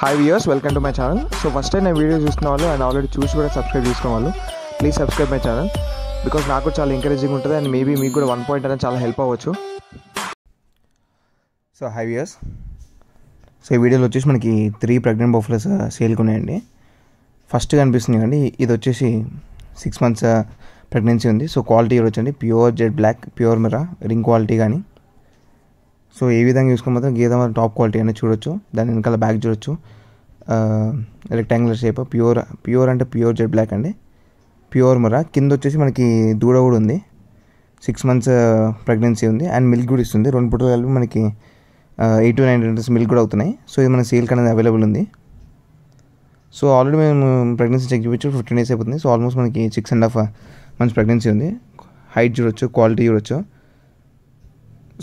hi viewers welcome to my channel so first time నేను video చూసిన వాళ్ళు and already చూసి కూడా సబ్స్క్రైబ్ చేసుకున్న వాళ్ళు please subscribe my channel because నాకు చాలా ఎంకరేజింగ్ ఉంటుంది అండ్ మేబీ మీకు కూడా వన్ పాయింట్ అనేది చాలా హెల్ప్ అవ్వచ్చు సో హై వ్యూయర్స్ సో ఈ వీడియోలో వచ్చేసి మనకి త్రీ ప్రెగ్నెంట్ బఫ్లస్ సేల్కి ఉన్నాయండి ఫస్ట్ కనిపిస్తుంది అండి ఇది వచ్చేసి సిక్స్ మంత్స్ ప్రెగ్నెన్సీ ఉంది సో క్వాలిటీ వచ్చండి pure jet black pure Murrah ring quality కానీ సో ఏ విధంగా చూసుకుని మాత్రం గీత మాత్రం టాప్ క్వాలిటీ అనేది చూడొచ్చు దాని వెనకాల బ్యాక్ చూడొచ్చు రెక్టాంగులర్ షేప్ ప్యూర్ ప్యూర్ అంటే ప్యూర్ జెడ్ బ్లాక్ అండి ప్యూర్ మొర కింద వచ్చేసి మనకి దూడ కూడా ఉంది సిక్స్ మంత్స్ ప్రెగ్నెన్సీ ఉంది అండ్ మిల్క్ కూడా ఇస్తుంది రెండు పూటలు కలిపి మనకి eight to nine litres milk కూడా అవుతున్నాయి సో ఇది మన సేల్క్ అనేది అవైలబుల్ ఉంది సో ఆల్రెడీ మేము ప్రెగ్నెన్సీ చెక్ చూపించు ఫిఫ్టీన్ డేస్ అయిపోతుంది సో ఆల్మోస్ట్ మనకి six and half months pregnancy ఉంది హైట్ చూడొచ్చు క్వాలిటీ చూడొచ్చు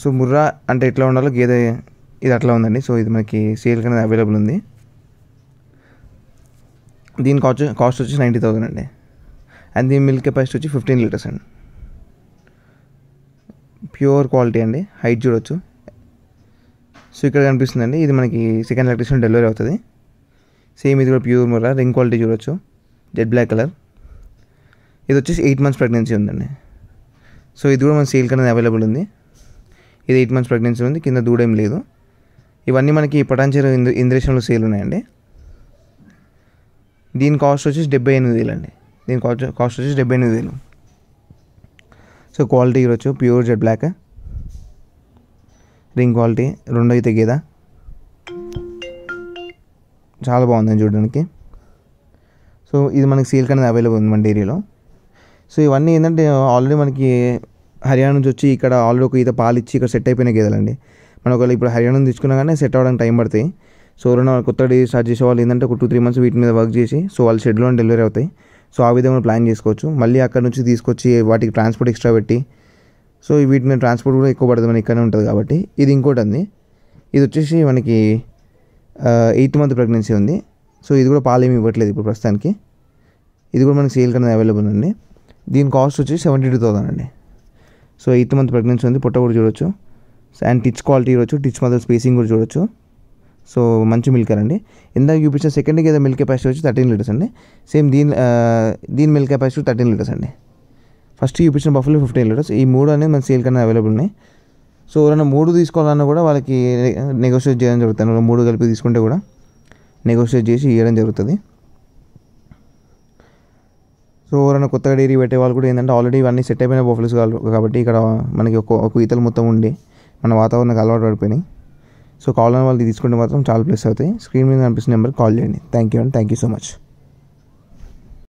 సో ముర్రా అంటే ఎట్లా ఉండాలో గేదె ఇది అట్లా ఉందండి సో ఇది మనకి సేల్ అనేది అవైలబుల్ ఉంది దీని కాస్ట్ కాస్ట్ వచ్చి నైంటీ థౌసండ్ అండి అండ్ దీని మిల్క్ కెపాసిటీ వచ్చి ఫిఫ్టీన్ లీటర్స్ అండి ప్యూర్ క్వాలిటీ అండి హైట్ చూడొచ్చు సో ఇక్కడ కనిపిస్తుందండి ఇది మనకి సెకండ్ ఎలక్ట్రిషన్ డెలివరీ అవుతుంది సేమ్ ఇది కూడా ప్యూర్ ముర్రా రింగ్ క్వాలిటీ చూడొచ్చు జెడ్ బ్లాక్ కలర్ ఇది వచ్చేసి ఎయిట్ మంత్స్ ప్రెగ్నెన్సీ ఉందండి సో ఇది కూడా మన సేల్ అనేది అవైలబుల్ ఉంది ఇది ఎయిట్ మంత్స్ ప్రెగ్నెన్సీ ఉంది కింద దూడేం లేదు ఇవన్నీ మనకి పటాన్చేరు ఇంద్ర ఇంద్రేషన్లో సేల్ ఉన్నాయండి దీని కాస్ట్ వచ్చేసి డెబ్బై ఎనిమిది వేలు అండి దీని కాస్ట్ కాస్ట్ వచ్చేసి డెబ్బై ఎనిమిది వేలు సో క్వాలిటీ ఇవ్వచ్చు pure jet black ring quality రెండో అయితే గేదా చాలా బాగుందండి చూడడానికి సో ఇది మనకి సీల్ కనేది అవైలబుల్ ఉంది మన డైరీలో సో ఇవన్నీ ఏంటంటే ఆల్రెడీ మనకి హర్యానా నుంచి వచ్చి ఇక్కడ ఆల్రెడీ ఒక ఈత పాలు ఇచ్చి ఇక్కడ సెట్ అయిపోయిన అండి మనం ఒకవేళ ఇప్పుడు హర్యానా తీసుకున్నా కానీ సెట్ అవ్వడానికి టైం పడతాయి సో ఎవరైనా కొత్తగా స్టార్ట్ చేసే వాళ్ళు ఏంటంటే ఒక టూ త్రీ మంత్స్ వీటి మీద వర్క్ చేసి సో వాళ్ళు షెడ్లో డెలివరీ అవుతాయి సో ఆ విధంగా ప్లాన్ చేసుకోవచ్చు మళ్ళీ అక్కడ నుంచి తీసుకొచ్చి వాటికి ట్రాన్స్పోర్ట్ ఎక్స్ట్రా పెట్టి సో వీటి మీద ట్రాన్స్పోర్ట్ కూడా ఎక్కువ పడుతుంది మనకి ఇక్కడనే ఉంటుంది కాబట్టి ఇది ఇంకోటి అండి ఇది వచ్చేసి మనకి ఎయిత్ మంత్ ప్రెగ్నెన్సీ ఉంది సో ఇది కూడా పాలు ఏమి ఇవ్వట్లేదు ఇప్పుడు ప్రస్తుతానికి ఇది కూడా మనకి సేల్ కన్నా అవైలబుల్ ఉంది దీని కాస్ట్ వచ్చి సెవెంటీ టూ థౌసండ్ అండి సో ఎయిత్ మంత్ ప్రెగ్నెన్సీ ఉంది పొట్ట కూడా చూడొచ్చు అండ్ టిచ్ క్వాలిటీ చూడొచ్చు టిచ్ మధ్య స్పేసింగ్ కూడా చూడొచ్చు సో మంచి మిల్కర్ అండి ఇందాక చూపించిన సెకండ్ ఏదో మిల్క్ కెపాసిటీ వచ్చి థర్టీన్ లీటర్స్ అండి సేమ్ దీని దీని మిల్క్ కెపాసిటీ థర్టీన్ లీటర్స్ అండి ఫస్ట్ చూపించిన బఫ్ఫలో ఫిఫ్టీన్ లీటర్స్ ఈ మూడు అనేది మన సేల్ కన్నా అవైలబుల్ ఉన్నాయి సో ఎవరైనా మూడు తీసుకోవాలన్నా కూడా వాళ్ళకి నెగోషియేట్ చేయడం జరుగుతుంది మూడు కలిపి తీసుకుంటే కూడా నెగోషియేట్ చేసి ఇవ్వడం జరుగుతుంది సో ఎవరైనా కొత్తగా డిగ్రీ పెట్టే వాళ్ళు కూడా ఏంటంటే ఆల్రెడీ ఇవన్నీ సెట్ అయిపోయిన కావాలి కాబట్టి ఇక్కడ మనకి ఒక ఒక ఈతలు మొత్తం ఉండి మన వాతావరణకు అలవాటు పడిపోయినాయి సో కావాలని వాళ్ళు తీసుకుంటే మాత్రం చాలా ప్లేస్ అవుతాయి స్క్రీన్ మీద కనిపిస్తున్న నెంబర్కి కాల్ చేయండి thank you and thank you so much